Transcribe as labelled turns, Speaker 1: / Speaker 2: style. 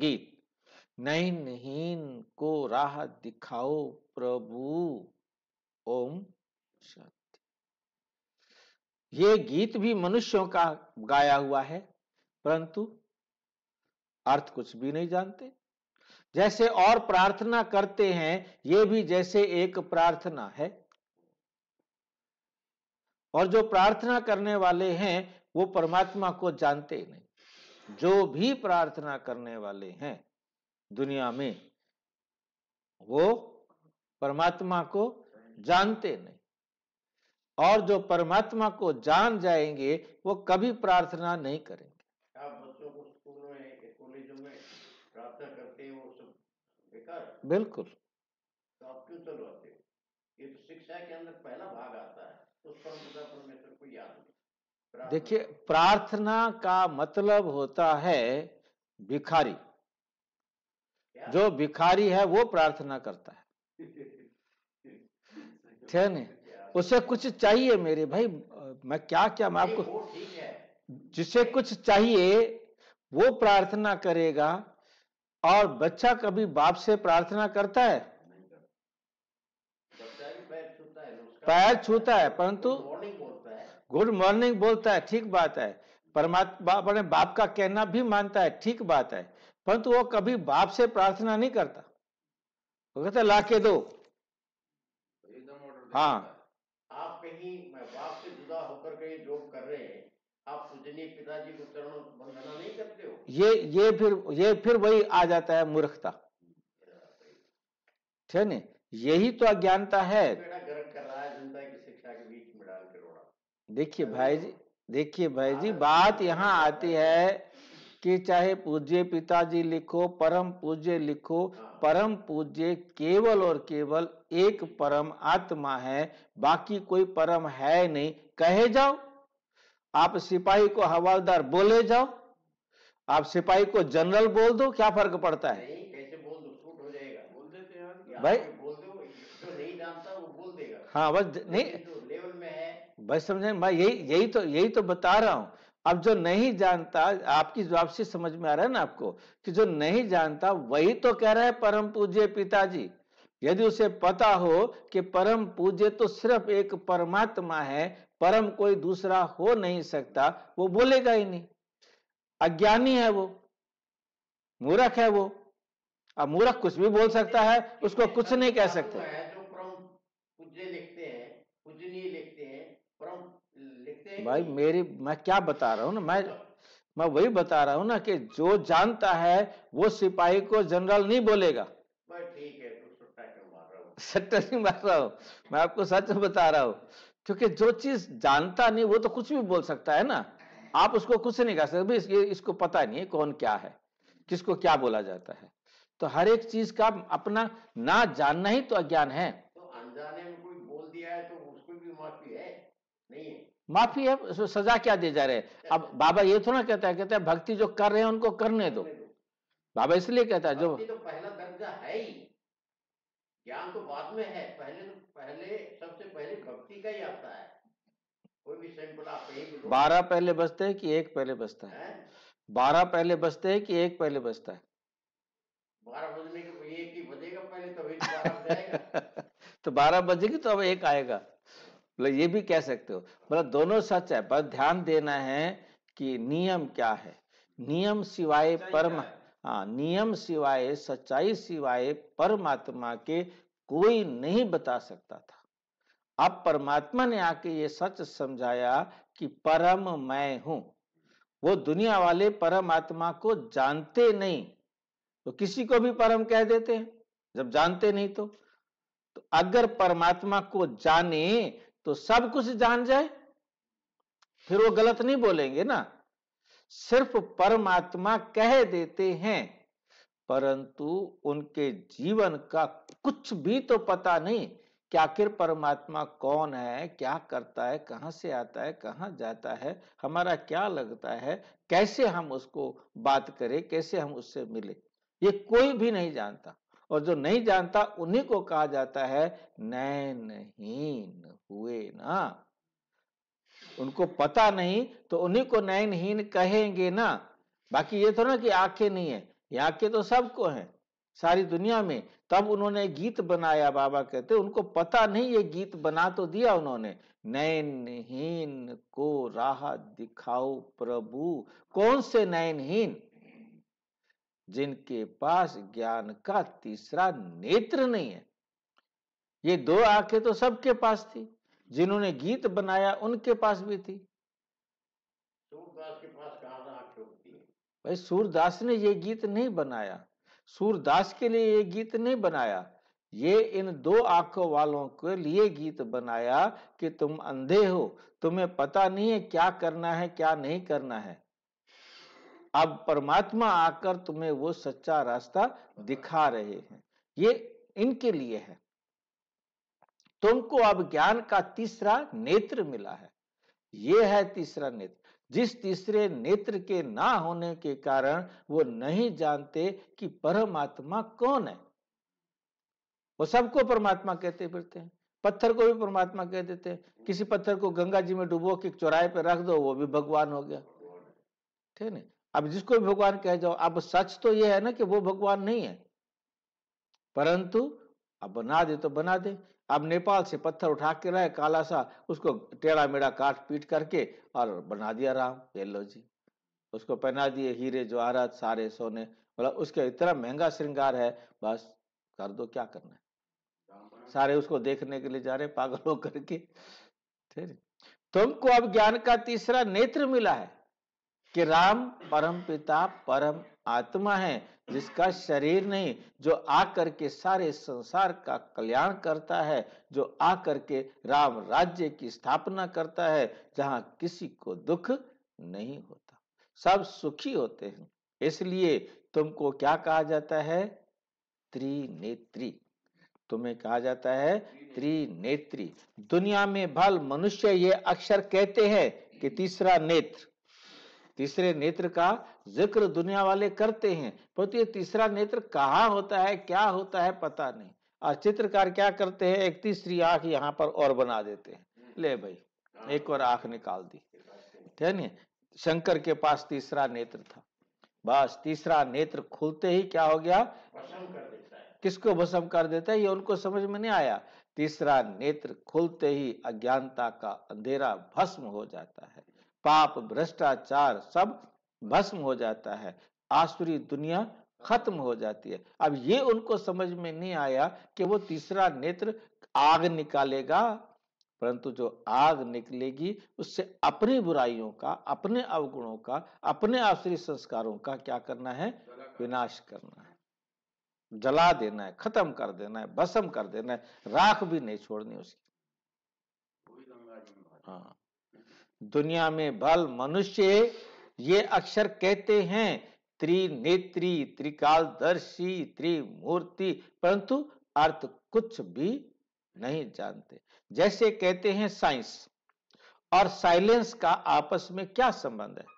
Speaker 1: गीत नहीं को राह दिखाओ प्रभु ओम शांति ये गीत भी मनुष्यों का गाया हुआ है परंतु अर्थ कुछ भी नहीं जानते जैसे और प्रार्थना करते हैं ये भी जैसे एक प्रार्थना है और जो प्रार्थना करने वाले हैं वो परमात्मा को जानते ही नहीं जो भी प्रार्थना करने वाले हैं दुनिया में वो परमात्मा को जानते नहीं और जो परमात्मा को जान जाएंगे वो कभी प्रार्थना नहीं करेंगे बच्चों को में में प्रार्थना करते हैं वो सब बेकार बिल्कुल तो आप क्यों चलवाते ये तो शिक्षा के अंदर पहला भाग आता है उस परम पर में देखिए प्रार्थना का मतलब होता है भिखारी जो भिखारी है वो प्रार्थना करता है थे नहीं उसे कुछ चाहिए मेरे भाई मैं क्या क्या मैं आपको जिसे कुछ चाहिए वो प्रार्थना करेगा और बच्चा कभी बाप से प्रार्थना करता है पैर छूता है परंतु गुड मॉर्निंग बोलता है ठीक बात है परमात्मा अपने बाप का कहना भी मानता है ठीक बात है परंतु वो कभी बाप से प्रार्थना नहीं करता वो कहता ला के दो हाँ आप कहीं मैं बाप से जुदा होकर कहीं जॉब कर रहे हैं आप पूजनीय पिताजी को चरण वंदना नहीं करते हो ये ये फिर ये फिर वही आ जाता है मूर्खता ठीक है यही तो अज्ञानता है देखिए भाई जी देखिए भाई जी बात यहाँ आती है कि चाहे पूज्य पिताजी लिखो परम पूज्य लिखो हाँ। परम पूज्य केवल और केवल एक परम आत्मा है बाकी कोई परम है नहीं कहे जाओ आप सिपाही को हवालदार बोले जाओ आप सिपाही को जनरल बोल दो क्या फर्क पड़ता है भाई हाँ बस नहीं बस समझे मैं यही यही तो यही तो बता रहा हूँ अब जो नहीं जानता आपकी जवाब से समझ में आ रहा है ना आपको कि जो नहीं जानता वही तो कह रहा है परम पूज्य पिताजी यदि उसे पता हो कि परम पूज्य तो सिर्फ एक परमात्मा है परम कोई दूसरा हो नहीं सकता वो बोलेगा ही नहीं अज्ञानी है वो मूर्ख है वो अब मूर्ख कुछ भी बोल सकता है उसको कुछ नहीं कह सकते भाई मेरी मैं क्या बता रहा हूँ ना मैं मैं वही बता रहा हूँ ना कि जो जानता है वो सिपाही को जनरल नहीं बोलेगा सट्टा नहीं मार रहा हूँ मैं आपको सच बता रहा हूँ क्योंकि जो चीज जानता नहीं वो तो कुछ भी बोल सकता है ना आप उसको कुछ नहीं कह सकते इसको, इसको पता नहीं है कौन क्या है किसको क्या बोला जाता है तो हर एक चीज का अपना ना जानना ही तो अज्ञान है तो अनजाने में कोई बोल दिया है तो उसको भी माफी है माफी है उसमें सजा क्या दे जा रहे हैं अब बाबा ये थोड़ा कहता है कहता है भक्ति जो कर रहे हैं उनको करने दो बाबा इसलिए कहता है जो तो पहला दर्जा है ही ज्ञान तो बाद में है पहले तो पहले सबसे पहले भक्ति का ही आता है कोई भी सैंपल आप बारह पहले बसते हैं कि एक पहले बसता है बारह पहले बसते हैं कि एक पहले बसता है बारह बजने के एक ही बजेगा पहले तभी तो, तो बारह बजेगी तो अब एक आएगा मतलब ये भी कह सकते हो मतलब दोनों सच है बस ध्यान देना है कि नियम क्या है नियम सिवाय परम हाँ नियम सिवाय सच्चाई सिवाय परमात्मा के कोई नहीं बता सकता था अब परमात्मा ने आके ये सच समझाया कि परम मैं हूं वो दुनिया वाले परमात्मा को जानते नहीं तो किसी को भी परम कह देते हैं जब जानते नहीं तो, तो अगर परमात्मा को जाने तो सब कुछ जान जाए फिर वो गलत नहीं बोलेंगे ना सिर्फ परमात्मा कह देते हैं परंतु उनके जीवन का कुछ भी तो पता नहीं कि आखिर परमात्मा कौन है क्या करता है कहां से आता है कहां जाता है हमारा क्या लगता है कैसे हम उसको बात करें कैसे हम उससे मिले ये कोई भी नहीं जानता और जो नहीं जानता उन्हीं को कहा जाता है नैनहीन हुए ना उनको पता नहीं तो उन्हीं को नैनहीन कहेंगे ना बाकी ये थोड़ा ना कि आंखें नहीं है ये आंखें तो सबको हैं सारी दुनिया में तब उन्होंने गीत बनाया बाबा कहते उनको पता नहीं ये गीत बना तो दिया उन्होंने नैनहीन को राह दिखाओ प्रभु कौन से नैनहीन जिनके पास ज्ञान का तीसरा नेत्र नहीं है ये दो आंखें तो सबके पास थी जिन्होंने गीत बनाया उनके पास भी थी सूरदास के पास भाई सूरदास ने ये गीत नहीं बनाया सूरदास के लिए ये गीत नहीं बनाया ये इन दो आंखों वालों के लिए गीत बनाया कि तुम अंधे हो तुम्हें पता नहीं है क्या करना है क्या नहीं करना है अब परमात्मा आकर तुम्हें वो सच्चा रास्ता दिखा रहे हैं ये इनके लिए है तुमको अब ज्ञान का तीसरा नेत्र मिला है ये है तीसरा नेत्र जिस तीसरे नेत्र के ना होने के कारण वो नहीं जानते कि परमात्मा कौन है वो सबको परमात्मा कहते फिरते हैं पत्थर को भी परमात्मा कह देते हैं किसी पत्थर को गंगा जी में डुबो कि चौराहे पे रख दो वो भी भगवान हो गया ठीक है अब जिसको भी भगवान कह जाओ अब सच तो यह है ना कि वो भगवान नहीं है परंतु अब बना दे तो बना दे अब नेपाल से पत्थर उठा के लाए काला सा उसको टेढ़ा मेढ़ा काट पीट करके और बना दिया राम ये लो जी उसको पहना दिए हीरे जवाहरात सारे सोने बोला मतलब उसके इतना महंगा श्रृंगार है बस कर दो क्या करना है सारे उसको देखने के लिए जा रहे पागल होकर के तुमको अब ज्ञान का तीसरा नेत्र मिला है कि राम परम पिता परम आत्मा है जिसका शरीर नहीं जो आकर के सारे संसार का कल्याण करता है जो आकर के राम राज्य की स्थापना करता है जहां किसी को दुख नहीं होता सब सुखी होते हैं इसलिए तुमको क्या कहा जाता है त्रिनेत्री तुम्हें कहा जाता है त्रिनेत्री दुनिया में भल मनुष्य ये अक्षर कहते हैं कि तीसरा नेत्र तीसरे नेत्र का जिक्र दुनिया वाले करते हैं परंतु ये तीसरा नेत्र कहाँ होता है क्या होता है पता नहीं और चित्रकार क्या करते हैं एक तीसरी आंख यहाँ पर और बना देते हैं ले भाई एक और आंख निकाल दी ठीक है शंकर के पास तीसरा नेत्र था बस तीसरा नेत्र खुलते ही क्या हो गया किसको भस्म कर देता है ये उनको समझ में नहीं आया तीसरा नेत्र खुलते ही अज्ञानता का अंधेरा भस्म हो जाता है पाप भ्रष्टाचार सब भस्म हो जाता है आसुरी दुनिया खत्म हो जाती है अब ये उनको समझ में नहीं आया कि वो तीसरा नेत्र आग निकालेगा परंतु जो आग निकलेगी उससे अपनी बुराइयों का अपने अवगुणों का अपने आसुरी संस्कारों का क्या करना है विनाश करना है जला देना है खत्म कर देना है भस्म कर देना है राख भी नहीं छोड़नी उसकी हाँ दुनिया में भल मनुष्य ये अक्षर कहते हैं त्रिनेत्री त्रिकालदर्शी त्रिमूर्ति परंतु अर्थ कुछ भी नहीं जानते जैसे कहते हैं साइंस और साइलेंस का आपस में क्या संबंध है